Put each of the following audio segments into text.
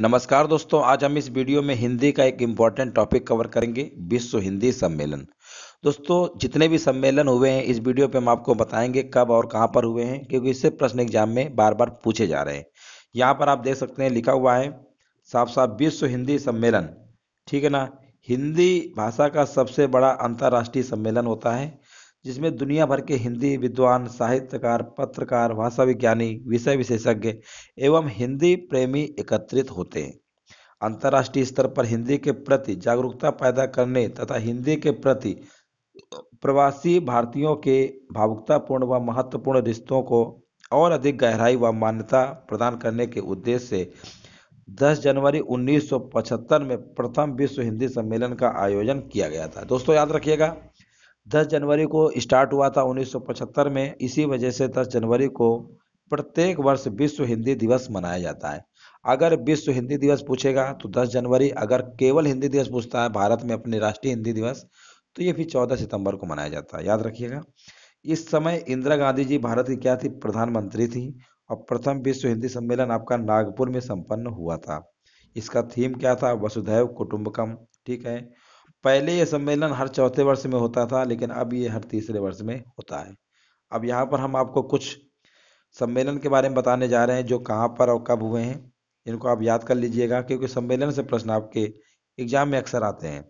नमस्कार दोस्तों आज हम इस वीडियो में हिंदी का एक इम्पॉर्टेंट टॉपिक कवर करेंगे विश्व हिंदी सम्मेलन दोस्तों जितने भी सम्मेलन हुए हैं इस वीडियो पे हम आपको बताएंगे कब और कहां पर हुए हैं क्योंकि इससे प्रश्न एग्जाम में बार बार पूछे जा रहे हैं यहाँ पर आप देख सकते हैं लिखा हुआ है साफ साफ विश्व हिंदी सम्मेलन ठीक है ना हिंदी भाषा का सबसे बड़ा अंतर्राष्ट्रीय सम्मेलन होता है जिसमें दुनिया भर के हिंदी विद्वान साहित्यकार पत्रकार भाषा विज्ञानी विषय विशेषज्ञ एवं हिंदी प्रेमी एकत्रित होते हैं अंतर्राष्ट्रीय स्तर पर हिंदी के प्रति जागरूकता पैदा करने तथा हिंदी के प्रति प्रवासी भारतीयों के भावुकतापूर्ण व महत्वपूर्ण रिश्तों को और अधिक गहराई व मान्यता प्रदान करने के उद्देश्य से 10 जनवरी 1975 में प्रथम विश्व हिंदी सम्मेलन का आयोजन किया गया था दोस्तों याद रखिएगा 10 जनवरी को स्टार्ट हुआ था 1975 में इसी वजह से 10 जनवरी को प्रत्येक वर्ष विश्व हिंदी दिवस मनाया जाता है अगर विश्व हिंदी दिवस पूछेगा तो 10 जनवरी अगर केवल हिंदी दिवस पूछता है भारत में अपने राष्ट्रीय हिंदी दिवस तो ये फिर 14 सितंबर को मनाया जाता है याद रखिएगा इस समय इंदिरा गांधी जी भारत की क्या थी प्रधानमंत्री थी और प्रथम विश्व हिंदी सम्मेलन आपका नागपुर में संपन्न हुआ था इसका थीम क्या था वसुधैव कुटुंबकम ठीक है पहले ये सम्मेलन हर चौथे वर्ष में होता था लेकिन अब ये हर तीसरे वर्ष में होता है अब यहाँ पर हम आपको कुछ सम्मेलन के बारे में बताने जा रहे हैं जो कहाँ पर और कब हुए हैं इनको आप याद कर लीजिएगा क्योंकि सम्मेलन से प्रश्न आपके एग्जाम में अक्सर आते हैं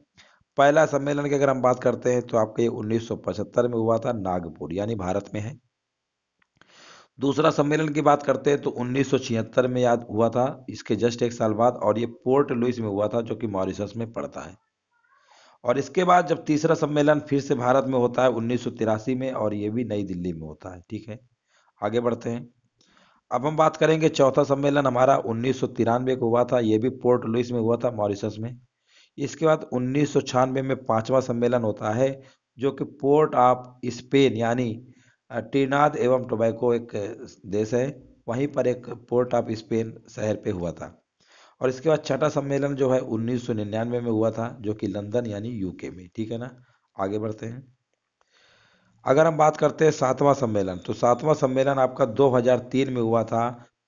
पहला सम्मेलन की अगर हम बात करते हैं तो आपके उन्नीस में हुआ था नागपुर यानी भारत में है दूसरा सम्मेलन की बात करते हैं तो 1976 में याद हुआ था इसके जस्ट एक साल बाद और ये पोर्ट लुइस में हुआ था जो कि मॉरिशस में पड़ता है और इसके बाद जब तीसरा सम्मेलन फिर से भारत में होता है उन्नीस में और ये भी नई दिल्ली में होता है ठीक है आगे बढ़ते हैं अब हम बात करेंगे चौथा सम्मेलन हमारा उन्नीस को हुआ था ये भी पोर्ट लुइस में हुआ था मॉरिशस में इसके बाद उन्नीस में पांचवा सम्मेलन होता है जो कि पोर्ट ऑफ स्पेन यानी टीनाद एवं टोबैको एक देश है वहीं पर एक पोर्ट ऑफ स्पेन शहर पे हुआ था और इसके बाद छठा सम्मेलन जो है उन्नीस में हुआ था जो कि लंदन यानी यूके में ठीक है ना आगे बढ़ते हैं अगर हम बात करते हैं सातवां सम्मेलन तो सातवां सम्मेलन आपका 2003 में हुआ था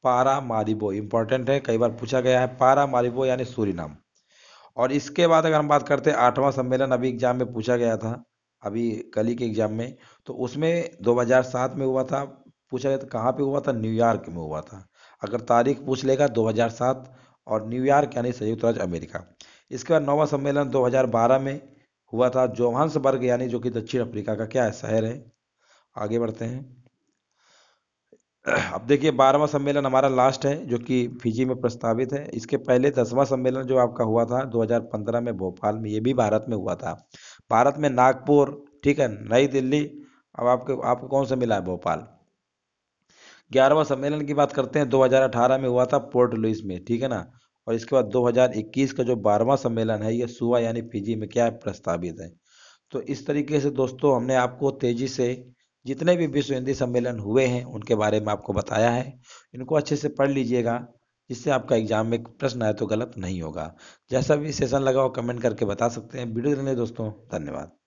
पारा मारिबो इंपॉर्टेंट है कई बार पूछा गया है पारा मारिबो यानी सूरीनाम और इसके बाद अगर हम बात करते हैं आठवां सम्मेलन अभी एग्जाम में पूछा गया था अभी कली के एग्जाम में तो उसमें 2007 में हुआ था पूछा गया था कहाँ पे हुआ था न्यूयॉर्क में हुआ था अगर तारीख पूछ लेगा दो और न्यूयॉर्क यानी संयुक्त राज्य अमेरिका इसके बाद नौवा सम्मेलन 2012 में हुआ था जोहान्सबर्ग यानी जो कि दक्षिण अफ्रीका का क्या है शहर है आगे बढ़ते हैं अब देखिए बारहवा सम्मेलन हमारा लास्ट है जो कि फिजी में प्रस्तावित है इसके पहले दसवां सम्मेलन जो आपका हुआ था 2015 में भोपाल में ये भी भारत में हुआ था भारत में नागपुर ठीक है नई दिल्ली अब आपके आपको कौन सा मिला है भोपाल ग्यारहवा सम्मेलन की बात करते हैं 2018 में हुआ था पोर्ट लुइस में ठीक है ना और इसके बाद 2021 का जो बारहवा सम्मेलन है ये सुवा यानी फिजी में क्या प्रस्तावित है तो इस तरीके से दोस्तों हमने आपको तेजी से जितने भी विश्व हिंदी सम्मेलन हुए हैं उनके बारे में आपको बताया है इनको अच्छे से पढ़ लीजिएगा जिससे आपका एग्जाम में प्रश्न आए तो गलत नहीं होगा जैसा भी सेशन लगा हो कमेंट करके बता सकते हैं वीडियो देने दोस्तों धन्यवाद